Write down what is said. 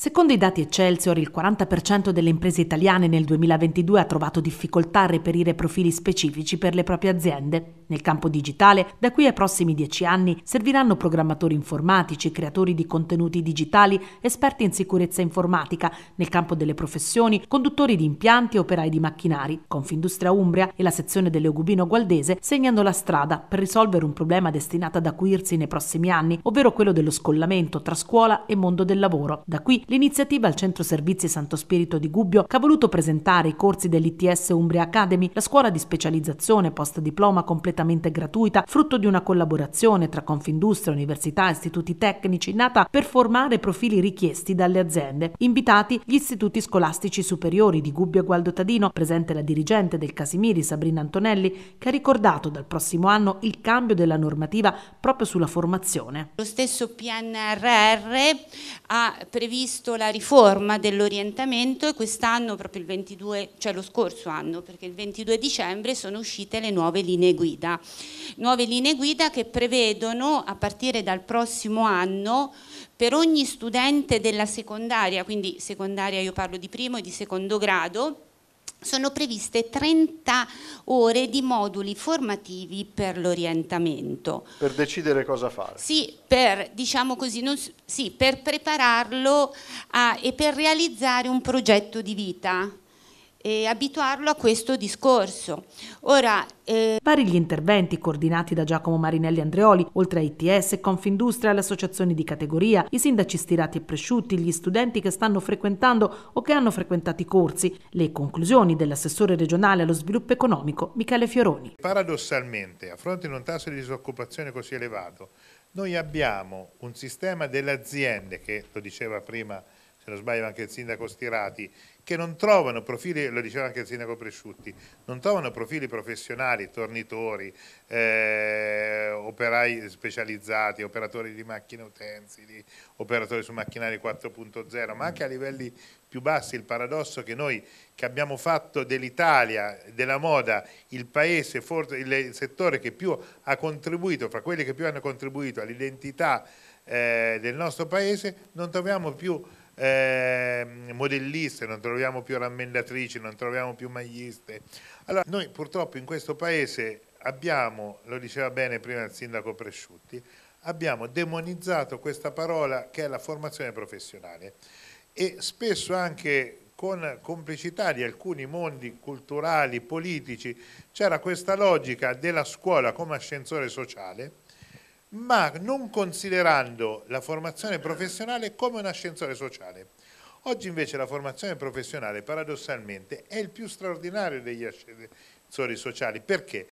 Secondo i dati Excelsior, il 40% delle imprese italiane nel 2022 ha trovato difficoltà a reperire profili specifici per le proprie aziende. Nel campo digitale, da qui ai prossimi dieci anni, serviranno programmatori informatici, creatori di contenuti digitali, esperti in sicurezza informatica, nel campo delle professioni, conduttori di impianti e operai di macchinari. Confindustria Umbria e la sezione dell'Eugubino Gualdese segnano la strada per risolvere un problema destinato ad acuirsi nei prossimi anni, ovvero quello dello scollamento tra scuola e mondo del lavoro. Da qui L'iniziativa al Centro Servizi Santo Spirito di Gubbio, che ha voluto presentare i corsi dell'ITS Umbria Academy, la scuola di specializzazione post diploma completamente gratuita, frutto di una collaborazione tra Confindustria, università e istituti tecnici, nata per formare profili richiesti dalle aziende. Invitati gli istituti scolastici superiori di Gubbio e Gualdo Tadino, presente la dirigente del Casimiri Sabrina Antonelli, che ha ricordato dal prossimo anno il cambio della normativa proprio sulla formazione. Lo stesso PNRR ha previsto visto la riforma dell'orientamento e quest'anno, proprio il 22, cioè lo scorso anno, perché il 22 dicembre sono uscite le nuove linee guida. Nuove linee guida che prevedono a partire dal prossimo anno per ogni studente della secondaria, quindi secondaria io parlo di primo e di secondo grado, sono previste 30 ore di moduli formativi per l'orientamento. Per decidere cosa fare? Sì, per, diciamo così, non, sì, per prepararlo a, e per realizzare un progetto di vita e abituarlo a questo discorso. Ora, eh... Vari gli interventi coordinati da Giacomo Marinelli Andreoli, oltre a ITS, Confindustria, le associazioni di categoria, i sindaci stirati e presciutti, gli studenti che stanno frequentando o che hanno frequentato i corsi, le conclusioni dell'assessore regionale allo sviluppo economico Michele Fioroni. Paradossalmente, a fronte di un tasso di disoccupazione così elevato, noi abbiamo un sistema delle aziende che, lo diceva prima se non sbaglio anche il sindaco Stirati, che non trovano profili, lo diceva anche il sindaco Presciutti, non trovano profili professionali, tornitori, eh, operai specializzati, operatori di macchine utensili, operatori su macchinari 4.0, ma anche a livelli più bassi il paradosso che noi che abbiamo fatto dell'Italia, della moda, il paese, forse, il settore che più ha contribuito, fra quelli che più hanno contribuito all'identità eh, del nostro paese, non troviamo più eh, modelliste, non troviamo più rammendatrici, non troviamo più magliste. Allora, noi purtroppo in questo paese abbiamo, lo diceva bene prima il sindaco Presciutti, abbiamo demonizzato questa parola che è la formazione professionale e spesso anche con complicità di alcuni mondi culturali, politici, c'era questa logica della scuola come ascensore sociale ma non considerando la formazione professionale come un ascensore sociale. Oggi invece la formazione professionale paradossalmente è il più straordinario degli ascensori sociali perché?